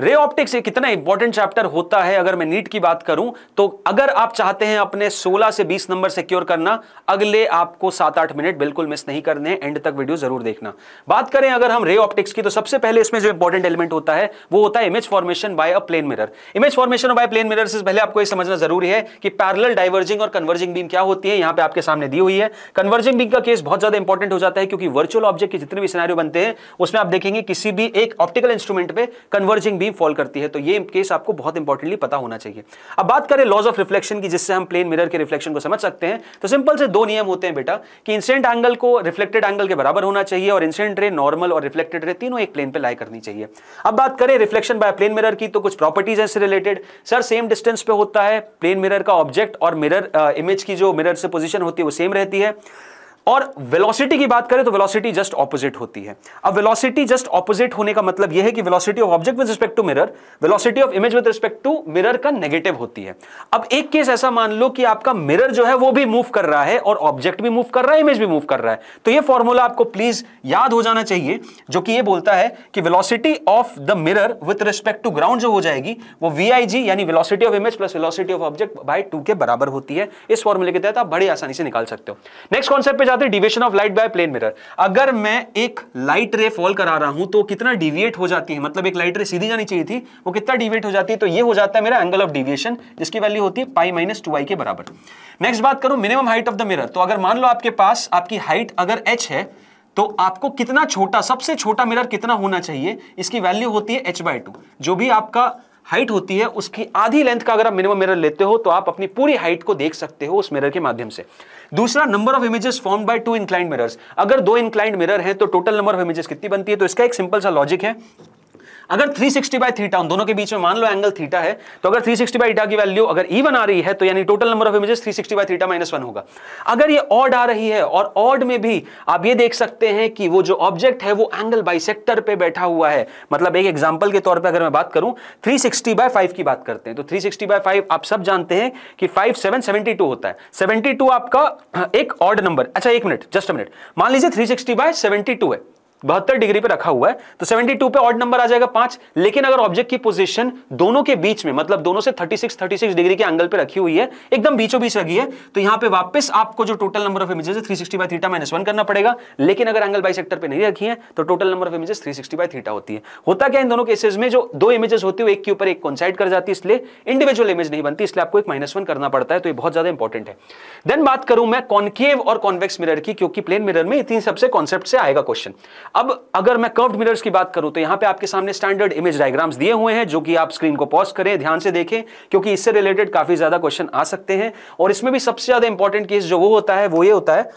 ray optics एक कितना important chapter होता है अगर मैं नीट की बात करूं तो अगर आप चाहते हैं अपने 16 से 20 नंबर सिक्योर करना अगले आपको सात आठ मिनट बिल्कुल मिस नहीं करने हैं एंड तक वीडियो जरूर देखना बात करें अगर हम रे ऑप्टिक्स की तो सबसे पहले इसमें जो इंपॉर्टेंट एलिमेंट होता है वो होता है image formation by a plane mirror image formation by plane mirror से पहले आपको यह समझना जरूरी है कि पैरल डाइवर्जिंग और कन्वर्जिंग बीम क्या होती है यहां पर आपके सामने दी हुई है कन्वर्जिंग बीम का केस बहुत ज्यादा इंपॉर्टेंट हो जाता है क्योंकि वर्चुअल ऑब्जेक्ट के जितने भी सिनारियो बनते हैं उसमें आप देखेंगे किसी भी एक ऑप्टिकल इंस्ट्रूमेंट पर कन्वर्जिंग भी फॉल करती है तो ये केस आपको बहुत इंपॉर्टेंटली पता होना चाहिए अब बात करें लॉज ऑफ रिफ्लेक्शन की जिससे हम प्लेन मिरर के रिफ्लेक्शन को समझ सकते हैं तो सिंपल से दो नियम होते हैं बेटा कि इंसिडेंट एंगल को रिफ्लेक्टेड एंगल के बराबर होना चाहिए और इंसिडेंट रे नॉर्मल और रिफ्लेक्टेड रे तीनों एक प्लेन पर लाई करनी चाहिए अब बात करें रिफ्लेक्शन बाय प्लेन मिरर की तो कुछ प्रॉपर्टीज है रिलेटेड सर सेम डिस्टेंस पे होता है प्लेन मिरर का ऑब्जेक्ट और मिरर इमेज uh, की जो मिरर से पोजिशन होती है वो सेम रहती है और वेलोसिटी की बात करें तो वेलोसिटी जस्ट ऑपोजिट होती है अब वेलोसिटी जस्ट ऑपोजिट होने का मतलब यह है कि velocity of object with respect to mirror velocity of image with respect to mirror का नेगेटिव होती है अब एक केस ऐसा मान लो कि आपका मिरर जो है वो भी मूव कर रहा है और ऑब्जेक्ट भी मूव कर रहा है इमेज भी मूव कर रहा है तो यह फॉर्मूला आपको प्लीज याद हो जाना चाहिए जो कि यह बोलता है कि velocity of the mirror with respect to ground जो हो जाएगी वो वी यानी velocity of image plus velocity of object by two के बराबर होती है इस फॉर्मूले के तहत आप बड़ी आसानी से निकाल सकते हो नेक्स्ट कॉन्सेप्ट जाते हैं deviation of light by plane mirror अगर मैं एक लाइट रे फॉल करा रहा हूं तो कितना डिविएट हो जाती है मतलब एक लाइट रे सीधी जानी चाहिए थी वो कितना डिविएट हो जाती है तो ये हो जाता है मेरा एंगल ऑफ डिविएशन जिसकी वैल्यू होती है पाई माइनस टू आई के बराबर नेक्स्ट बात करूं minimum height of the mirror तो अगर मान लो आपके पास आपकी हाइट अगर एच है तो आपको कितना छोटा सबसे छोटा मिरर कितना होना चाहिए इसकी वैल्यू होती है एच बाय टू जो भी आपका हाइट होती है उसकी आधी लेंथ का अगर आप मिनिमम मिरर लेते हो तो आप अपनी पूरी हाइट को देख सकते हो उस मिरर के माध्यम से दूसरा number of images form by two inclined mirrors अगर दो इंक्लाइंड मिरर है तो टोटल नंबर ऑफ इमेजेस कितनी बनती है तो इसका एक सिंपल सा लॉजिक है अगर 360 सिक्सटी बाई थीटा उन दोनों के बीच में मान लो एंगल थीटा है तो अगर 360 सिक्सटी बाई की वैल्यू अगर इवन आ रही है तो यानी total number of images 360 sixty by theta minus one होगा अगर ये ऑड आ रही है और ऑड में भी आप ये देख सकते हैं कि वो जो ऑब्जेक्ट है वो एंगल बाइसेक्टर पे बैठा हुआ है मतलब एक एग्जाम्पल के तौर पर अगर मैं बात करूं थ्री सिक्सटी की बात करते हैं तो थ्री सिक्सटी आप सब जानते हैं कि फाइव सेवन सेवेंटी टू होता है सेवेंटी टू आपका एक ऑड नंबर अच्छा एक मिनट जस्ट मिनट मान लीजिए three sixty by seventy two है बहत्तर डिग्री पे रखा हुआ है तो 72 पे ऑड नंबर आ जाएगा पांच लेकिन अगर ऑब्जेक्ट की पोजीशन दोनों के बीच में मतलब दोनों से 36 36 डिग्री के एंगल पे रखी हुई है एकदम बीचों बीच लगी है तो यहां पे वापस आपको जो total number of images three sixty by minus one करना पड़ेगा लेकिन अगर एंगल बाई सेक्टर पर नहीं रखी है तो total number of images three sixty by theta होती है होता क्या इन दोनों केसेज में जो दो इमेजेस होती है एक के ऊपर एक कॉन्साइड कर जाती है इसलिए इंडिविजुअल इमेज नहीं बनती इसलिए आपको एक माइनस वन करना पड़ता है तो यह बहुत ज्यादा इंपॉर्टेंट है देन बात करूं मैं कॉन्केव और कॉन्वेक्स मिरर की क्योंकि प्लेन मिरर में इतनी सबसे कॉन्सेप्ट से आएगा क्वेश्चन अब अगर मैं कर्व मिरर्स की बात करूं तो यहां पे आपके सामने स्टैंडर्ड इमेज डायग्राम्स दिए हुए हैं जो कि आप स्क्रीन को पॉज करें ध्यान से देखें क्योंकि इससे रिलेटेड काफी ज्यादा क्वेश्चन आ सकते हैं और इसमें भी सबसे ज्यादा इंपॉर्टेंट केस जो वो होता है वो ये होता है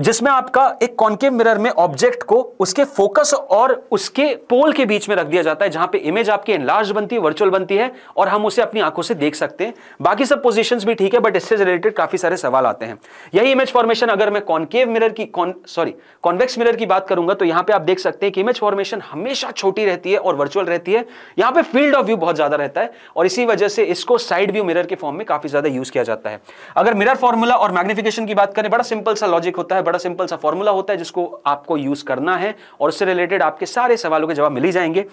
जिसमें आपका एक कॉन्केव मिरर में ऑब्जेक्ट को उसके फोकस और उसके पोल के बीच में रख दिया जाता है जहां पे इमेज आपकी एनलार्ज बनती है वर्चुअल बनती है और हम उसे अपनी आंखों से देख सकते हैं बाकी सब पोजीशंस भी ठीक है बट इससे रिलेटेड काफी सारे सवाल आते हैं यही इमेज फॉर्मेशन अगर मैं कॉन्केव मिरर की सॉरी कॉन्वेक्स मिरर की बात करूंगा तो यहां पर आप देख सकते हैं कि इमेज फॉर्मेशन हमेशा छोटी रहती है और वर्चुअल रहती है यहां पर फील्ड ऑफ व्यू बहुत ज्यादा रहता है और इसी वजह से इसको साइड व्यू मिरर के फॉर्म में काफी ज्यादा यूज किया जाता है अगर मिरर फॉर्मूला और मैग्निफिकेशन की बात करें बड़ा सिंपल सा लॉजिक होता है बड़ा सिंपल सा फॉर्मूला होता है जिसको आपको यूज करना है और उससे रिलेटेड आपके सारे सवालों के जवाब मिल ही जाएंगे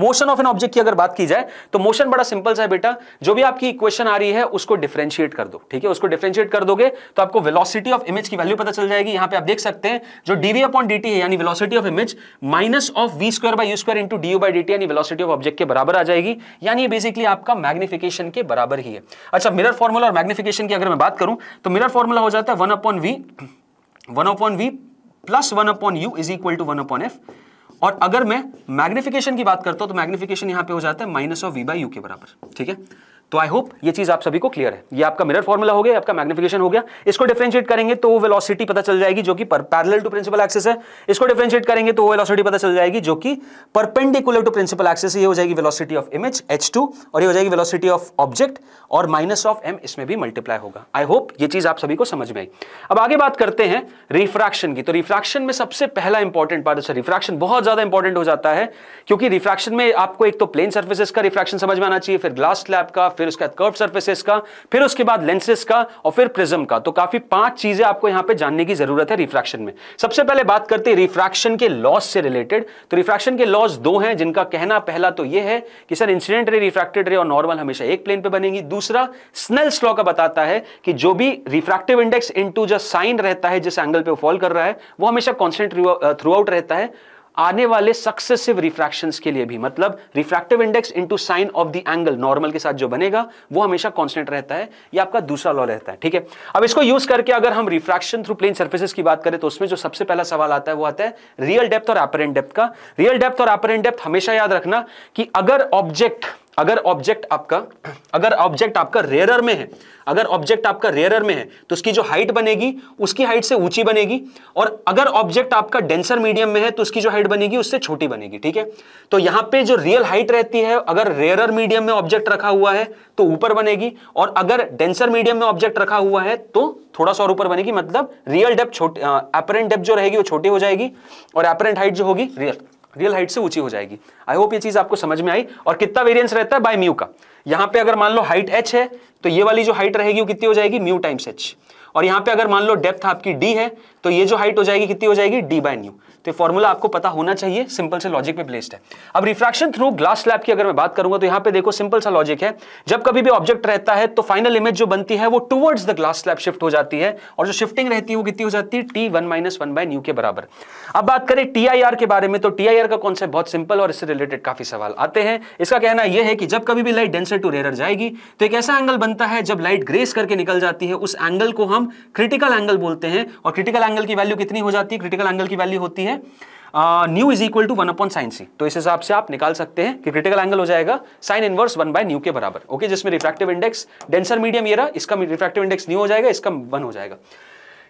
मोशन ऑफ एन ऑब्जेक्ट की अगर बात की जाए तो मोशन बड़ा सिंपल सा है बेटा जो भी आपकी इक्वेशन आ रही है उसको डिफ्रेंशिएट कर दो ठीक है उसको डिफ्रेंशिएट कर दोगे तो आपको वेलोसिटी ऑफ इमेज की वैल्यू पता चल जाएगी यहां पे आप देख सकते हैं जो डीवी अपॉन डी है यानी velocity of image minus of V square by U square into D by D यानी वेलोसिटी ऑफ ऑब्जेक्ट के बराबर आ जाएगी यानी बेसिकली आपका मैग्निफिकेशन के बराबर ही है अच्छा मिरर फॉर्मूला और मैग्निफिकेशन की अगर मैं बात करूं तो मिरर फॉर्मूला हो जाता है one upon V one upon V plus one upon U is equal to one upon F और अगर मैं मैग्निफिकेशन की बात करता हूं तो मैग्निफिकेशन यहां पे हो जाता है minus of V by U के बराबर ठीक है तो आई होप ये चीज आप सभी को क्लियर है ये आपका मिरर फॉर्मूला हो गया आपका मैग्निफिकेशन हो गया इसको डिफ्रेंशिएट करेंगे तो वो वेलोसिटी पता चल जाएगी जो कि पैरेलल टू प्रिंसिपल एक्सिस है इसको डिफ्रेंशिएट करेंगे तो वो वेलोसिटी पता चल जाएगी जो कि परपेंडिकुलर टू प्रिंसिपल एक्सिस ये हो जाएगी वेलोसिटी ऑफ इमेज एच और ये हो जाएगी वेलोसिटी ऑफ ऑब्जेक्ट और माइनस ऑफ एम इसमें भी मल्टीप्लाई होगा आई होप ये चीज आप सभी को समझ में आई अब आगे बात करते हैं रिफ्रैक्शन की तो रिफ्रैक्शन में सबसे पहला इंपॉर्टेंट पार्ट अच्छा रिफ्रैक्शन बहुत ज्यादा इंपॉर्टेंट हो जाता है क्योंकि रिफ्रैक्शन में आपको एक तो प्लेन सर्फेसिस का रिफ्रैक्शन समझ में आना चाहिए फिर ग्लास स्लैब का फिर उसके बाद कर्व सर्फेसिस का फिर उसके बाद लेंसेस का और फिर प्रिज्म का तो काफी पांच चीजें आपको यहां पे जानने की जरूरत है रिफ्रैक्शन में सबसे पहले बात करते हैं रिफ्रैक्शन के लॉस से रिलेटेड तो रिफ्रैक्शन के लॉस दो हैं जिनका कहना पहला तो यह है कि सर इंसिडेंट रे रिफ्रैक्टेड रे और नॉर्मल हमेशा एक प्लेन पे बनेगी दूसरा स्नेल्स लॉ का बताता है कि जो भी रिफ्रैक्टिव इंडेक्स इनटू जो साइन रहता है जिस एंगल पर फॉल कर रहा है वो हमेशा कॉन्स्टेंट थ्रू आउट रहता है आने वाले सक्सेसिव रिफ्रैक्शन के लिए भी मतलब refractive index into sine of the angle normal के साथ जो बनेगा वो हमेशा कॉन्स्टेंट रहता है ये आपका दूसरा लॉ रहता है ठीक है अब इसको यूज करके अगर हम रिफ्रैक्शन थ्रू प्लेन सर्फेसिस की बात करें तो उसमें जो सबसे पहला सवाल आता है वो आता है रियल डेप्थ और एपरेंट डेप्थ का रियल डेप्थ और एपरेंट डेप्थ हमेशा याद रखना कि अगर ऑब्जेक्ट अगर ऑब्जेक्ट आपका अगर ऑब्जेक्ट आपका रेयरर में है अगर ऑब्जेक्ट आपका रेयरर में है तो उसकी जो हाइट बनेगी उसकी हाइट से ऊंची बनेगी और अगर ऑब्जेक्ट आपका डेंसर मीडियम में है तो उसकी जो हाइट बनेगी उससे छोटी बनेगी ठीक है तो यहां पे जो रियल हाइट रहती है अगर रेयरर मीडियम में ऑब्जेक्ट रखा हुआ है तो ऊपर बनेगी और अगर डेंसर मीडियम में ऑब्जेक्ट रखा हुआ है तो थोड़ा सा और ऊपर बनेगी मतलब रियल डेप छोटी अपरेंट डेप जो रहेगी वो छोटी हो जाएगी और अपरेंट हाइट जो होगी रियल रियल हाइट से ऊंची हो जाएगी आई होप ये चीज आपको समझ में आई और कितना वेरियंस रहता है बाय म्यू का यहां पे अगर मान लो हाइट एच है तो ये वाली जो हाइट रहेगी वो कितनी हो जाएगी म्यू टाइम्स एच और यहां पे अगर मान लो डेप्थ आपकी डी है तो ये जो हाइट हो जाएगी कितनी हो जाएगी डी बाय न्यू तो फॉर्मूला आपको पता होना चाहिए सिंपल से लॉजिक पे प्लेस्ड है अब रिफ्रैक्शन थ्रू ग्लास स्लैब की अगर मैं बात करूंगा तो यहां पे देखो सिंपल सा लॉजिक है जब कभी भी ऑब्जेक्ट रहता है तो फाइनल इमेज जो बनती है वो towards the glass slab shift हो जाती है और जो शिफ्टिंग रहती है वो कितनी हो जाती है T one minus one by mu के बराबर अब बात करें टी के बारे में तो टी का कॉन्सेप्ट बहुत सिंपल और इससे रिलेटेड काफी सवाल आते हैं इसका कहना यह है कि जब कभी भी लाइट डेंसर टू रेरर जाएगी तो एक ऐसा एंगल बनता है जब लाइट ग्रेस करके निकल जाती है उस एंगल को हम क्रिटिकल एंगल बोलते हैं और क्रिटिकल एंगल की वैल्यू कितनी हो जाती है क्रिटिकल एंगल की वैल्यू होती है है mu is equal to one upon sine C तो इस हिसाब से आप निकाल सकते हैं कि क्रिटिकल एंगल हो जाएगा sine inverse one by mu के बराबर ओके okay, जिसमें रिफ्रैक्टिव इंडेक्स डेंसर मीडियम ये रहा इसका रिफ्रैक्टिव इंडेक्स न्यू हो जाएगा इसका वन हो जाएगा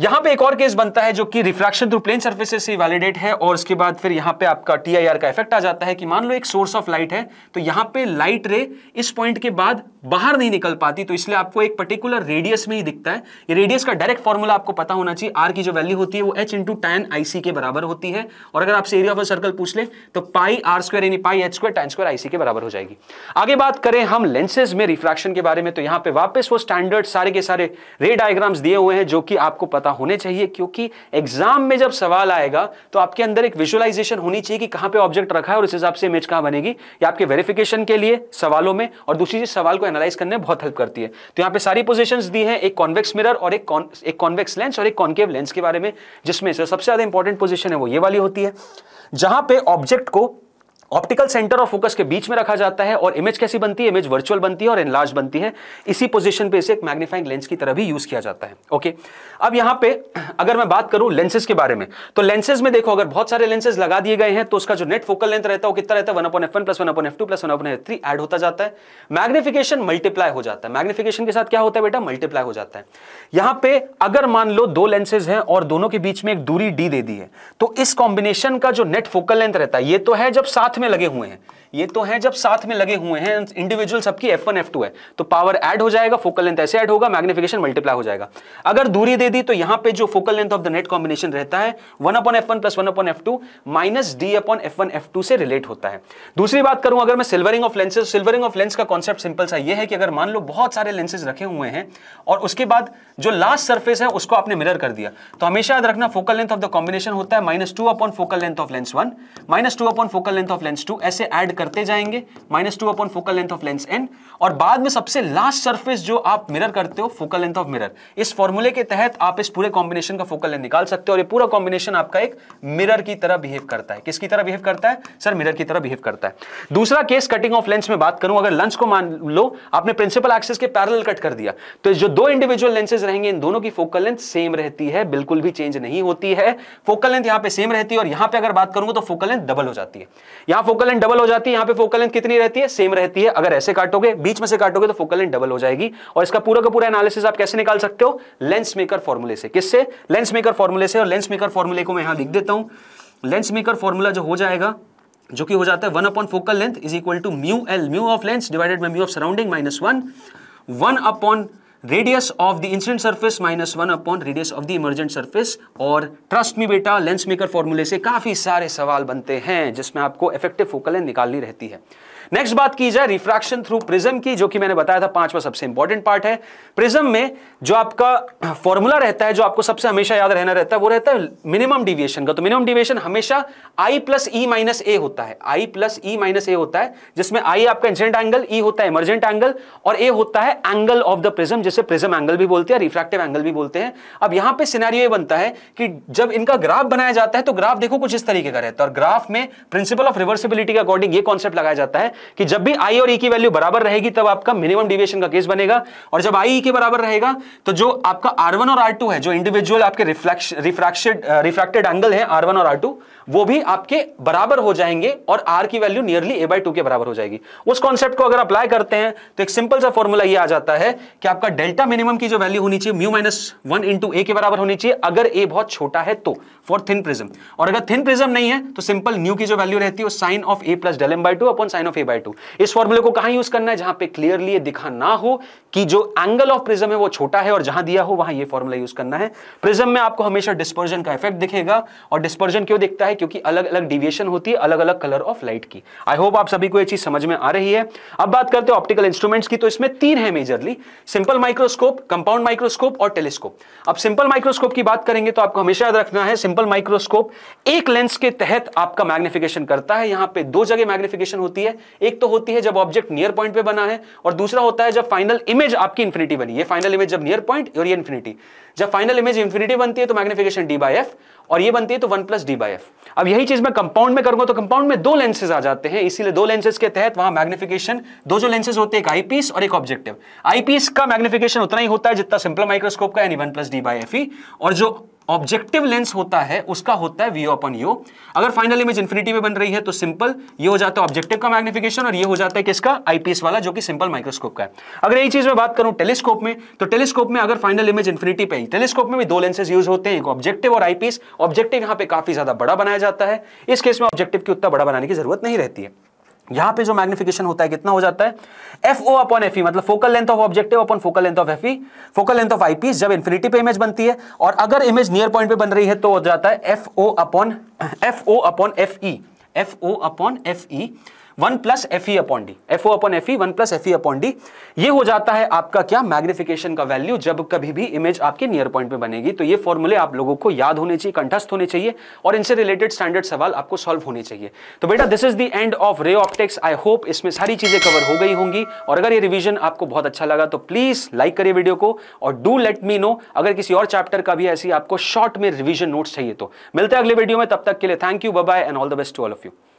यहां पे एक और केस बनता है जो कि रिफ्रैक्शन थ्रू प्लेन सर्फेसेस से वैलिडेट है और उसके बाद फिर यहां पे आपका टीआईआर का इफेक्ट आ जाता है कि मान लो एक सोर्स ऑफ लाइट है तो यहां पे लाइट रे इस पॉइंट के बाद बाहर नहीं निकल पाती तो इसलिए आपको एक पर्टिकुलर रेडियस में ही दिखता है ये रेडियस का डायरेक्ट फॉर्मूला आपको पता होना चाहिए आर की जो वैल्यू होती है वो एच इंटू टैन आईसी के बराबर होती है और अगर आपसे एरिया ऑफ सर्कल पूछ ले तो पाई आर स्क्वायर यानी pi H square ten square IC के बराबर हो जाएगी आगे बात करें हम लेंसेज में रिफ्रैक्शन के बारे में तो यहां पे वापस वो स्टैंडर्ड सारे के सारे रे डायग्राम्स दिए हुए हैं जो कि आपको पता होने चाहिए क्योंकि एग्जाम में जब सवाल आएगा तो आपके अंदर एक विजुअलाइजेशन होनी चाहिए कि कहां पे ऑब्जेक्ट रखा है और उस हिसाब से इमेज कहां बनेगी ये आपके वेरिफिकेशन के लिए सवालों में और दूसरी चीज सवाल को एनालाइज करने में बहुत हेल्प करती है तो यहाँ पे सारी पोजिशन दी है एक कॉन्वेक्स मिरर और एक कॉन्वेक्स लेंस और एक कॉन्केव लेंस के बारे में जिसमें सबसे ज्यादा इंपॉर्टेंट पोजिशन है वो ये वाली होती है जहां पे ऑब्जेक्ट को ऑप्टिकल सेंटर और फोकस के बीच में रखा जाता है और इमेज कैसी बनती है इमेज वर्चुअल बनती है और एनलार्ज बनती है इसी पोजीशन पे इसे एक मैग्नीफाइंग लेंस की तरह भी यूज किया जाता है ओके अब यहां पे अगर मैं बात करूं लेंसेज के बारे में तो लेंसेज में देखो अगर बहुत सारे लेंसेज लगा दिए गए हैं तो उसका जो नेट फोकल लेंथ रहता है कितना रहता है थ्री एड होता जाता है मैग्निफिकेशन मल्टीप्लाई हो जाता है मैग्निफिकेशन के साथ क्या होता है बेटा मल्टीप्लाई हो जाता है यहां पर अगर मान लो दो लेंसेज हैं और दोनों के बीच में एक दूरी डी दे दी है तो इस कॉम्बिनेशन का जो नेट फोकल लेंथ रहता है ये तो है जब साथ में लगे हुए हैं ये तो है जब साथ में लगे हुए हैं इंडिविजुअल सबकी एफ वन एफ टू है तो पावर एड हो जाएगा फोकल लेंथ ऐसे एड होगा मैग्निफिकेशन मल्टीप्लाई हो जाएगा अगर दूरी दे दी तो यहां पे जो focal length of the net combination रहता है one upon F one plus one upon F two minus D upon F one F two से रिलेट होता है दूसरी बात करूं अगर मैं silvering of lenses silvering of lens का कॉन्सेप्ट सिंपल सा ये है कि अगर मान लो बहुत सारे लेंसेज रखे हुए हैं और उसके बाद जो लास्ट सर्फेस है उसको आपने मिरर कर दिया तो हमेशा याद रखना focal length of the combination होता है minus two upon focal length of lens one minus two upon focal length of lens two ऐसे एड करते जाएंगे minus two upon focal length of lens N और बाद में सबसे लास्ट सरफेस जो आप मिरर करते हो फोकल लेंथ ऑफ मिरर इस फॉर्मूले के तहत आप इस पूरे कॉम्बिनेशन का फोकल लेंथ निकाल सकते हो और ये पूरा कॉम्बिनेशन आपका एक मिरर की तरह बिहेव करता है किसकी तरह बिहेव करता है सर मिरर की तरह बिहेव करता है दूसरा केस कटिंग ऑफ लेंस में बात करूं अगर लेंस को मान लो आपने प्रिंसिपल एक्सिस के पैरल कट कर दिया तो जो दो इंडिविजुअल लेंसेज रहेंगे इन दोनों की फोकल लेंथ सेम रहती है बिल्कुल भी चेंज नहीं होती है फोकल लेंथ यहां पर सेम रहती है और यहां पर अगर बात करूंगा तो फोकल लेंथ डबल हो जाती है यहां फोकल लेंथ डबल हो जाती है यहां पे फोकल लेंथ कितनी रहती है सेम रहती है अगर ऐसे काटोगे बीच में से काटोगे तो फोकल लेंथ डबल हो जाएगी और इसका पूरा का पूरा एनालिसिस आप कैसे निकाल सकते हो लेंस मेकर फॉर्मूले से किससे लेंस मेकर फॉर्मूले से और लेंस मेकर फॉर्मूले को मैं यहां लिख देता हूं लेंस मेकर फॉर्मूला जो हो जाएगा जो कि हो जाता है one upon focal length is equal to mu L mu of lens divided by mu of surrounding minus one one upon radius of the incident surface minus one upon radius of the emergent surface और trust me बेटा lens maker फॉर्मूले से काफ़ी सारे सवाल बनते हैं जिसमें आपको इफेक्टिव फोकल निकालनी रहती है नेक्स्ट बात की जाए रिफ्रैक्शन थ्रू प्रिज्म की जो कि मैंने बताया था पांचवा सबसे इंपॉर्टेंट पार्ट है प्रिज्म में जो आपका फॉर्मूला रहता है जो आपको सबसे हमेशा याद रहना रहता है वो रहता है मिनिमम डिविएशन का तो मिनिमम डिविएशन हमेशा आई प्लस ई माइनस ए होता है आई प्लस ई माइनस ए होता है जिसमें आई आपका इंसिडेंट एंगल ई होता है इमर्जेंट एंगल और ए होता है एंगल ऑफ द प्रिज्म जिसे प्रिज्म एंगल भी बोलते हैं रिफ्रैक्टिव एंगल भी बोलते हैं अब यहां पे सिनेरियो बनता है कि जब इनका ग्राफ बनाया जाता है तो ग्राफ देखो कुछ इस तरीके का रहता है और ग्राफ में प्रिंसिपल ऑफ रिवर्सिबिलिटी के अकॉर्डिंग ये कॉन्सेप्ट लगाया जाता है कि जब भी आई और ई e की वैल्यू बराबर रहेगी तब आपका मिनिमम डिविएशन का केस बनेगा और जब आई ई e के बराबर रहेगा तो जो आपका आर वन और आर टू है जो इंडिविजुअल आपके रिफ्रैक्टेड रिफ्रैक्टेड एंगल है आर वन और आर टू वो भी आपके बराबर हो जाएंगे और आर की वैल्यू नियरली ए बाई के बराबर हो जाएगी उस कॉन्सेप्ट को अगर अप्लाई करते हैं तो एक सिंपल सा फॉर्मूला ये आ जाता है कि आपका डेल्टा मिनिमम की जो वैल्यू होनी चाहिए mu minus one into A के बराबर होनी चाहिए अगर ए बहुत छोटा है तो फॉर थिन प्रिज्म और अगर थिन प्रिज्म नहीं है तो सिंपल न्यू की जो वैल्यू रहती है वो sine of A plus del M by two upon sine of A three by two इस फॉर्मूले को कहाँ यूज करना है जहां पे क्लियरली दिखा ना हो कि जो एंगल ऑफ प्रिज्म है वो छोटा है और जहां दिया हो वहां ये फॉर्मूला यूज करना है प्रिज्म में आपको हमेशा डिस्पर्जन का इफेक्ट दिखेगा और डिस्पर्जन क्यों दिखता है क्योंकि अलग अलग डिविएशन होती है अलग अलग कलर ऑफ लाइट की आई होप आप सभी को यह चीज समझ में आ रही है अब बात करते हैं ऑप्टिकल इंस्ट्रूमेंट्स की तो इसमें तीन है majorly simple microscope compound microscope और टेलीस्कोप अब सिंपल माइक्रोस्कोप की बात करेंगे तो आपको हमेशा याद रखना है सिंपल माइक्रोस्कोप एक लेंस के तहत आपका मैग्निफिकेशन करता है यहां पे दो जगह मैग्निफिकेशन होती है एक तो होती है जब ऑब्जेक्ट नियर पॉइंट पे बना है और दूसरा होता है जब फाइनल इमेज आपकी इन्फिनिटी बनी है फाइनल इमेज जब नियर पॉइंट और ये इन्फिनिटी जब फाइनल इमेज इन्फिनिटी बनती है तो मैग्निफिकेशन डी बाई एफ और ये बनती है तो one plus D by F अब यही चीज मैं कंपाउंड में करूंगा तो कंपाउंड में दो लेंसेज आ जाते हैं इसीलिए दो लेंसेज के तहत वहां मैग्निफिकेशन दो जो लेंसेज होते हैं एक आईपीस और एक ऑब्जेक्टिव आईपीस का मैग्निफिकेशन उतना ही होता है जितना सिंपल माइक्रोस्कोप का यानी one plus D by F ही और जो ऑब्जेक्टिव लेंस होता है उसका होता है वी अपन यू अगर फाइनल इमेज इन्फिनिटी में बन रही है तो सिंपल ये हो जाता है ऑब्जेक्टिव का मैग्निफिकेशन और ये हो जाता है किसका आईपीएस वाला जो कि सिंपल माइक्रोस्कोप का है अगर यही चीज में बात करूं टेलीस्कोप में तो टेलीस्कोप में अगर फाइनल इमेज इन्फिनिटी पे टेलीस्कोप में भी दो लेंसेज यूज होते हैं एक ऑब्जेक्टिव और आईपीएस ऑब्जेक्टिव यहां पर काफी ज्यादा बड़ा बनाया जाता है इस केस में ऑब्जेक्टिव की उतना बड़ा बनाने की जरूरत नहीं रहती है यहां पे जो मैग्निफिकेशन होता है कितना हो जाता है F O upon F E मतलब focal length of objective upon focal length of F focal length of eyepiece जब इन्फिनिटी पे इमेज बनती है और अगर इमेज नियर पॉइंट पे बन रही है तो हो जाता है F O upon F O upon F E F O upon F E one plus F E upon D F O upon F E one plus F E upon D ये हो जाता है आपका क्या मैग्निफिकेशन का value जब कभी भी इमेज आपके नियर पॉइंट में बनेगी तो ये फॉर्मूले आप लोगों को याद होने चाहिए कंठस्थ होने चाहिए और इनसे रिलेटेड स्टैंडर्ड सवाल आपको सॉल्व होने चाहिए तो बेटा this is the end of ray optics I hope इसमें सारी चीजें कवर हो गई होंगी और अगर ये रिविजन आपको बहुत अच्छा लगा तो प्लीज लाइक करिए वीडियो को और डू लेट मी नो अगर किसी और चैप्टर का भी ऐसी आपको शॉर्ट में रिविजन नोट्स चाहिए तो मिलते हैं अगले वीडियो में तब तक के लिए thank you bye and all the best to all of you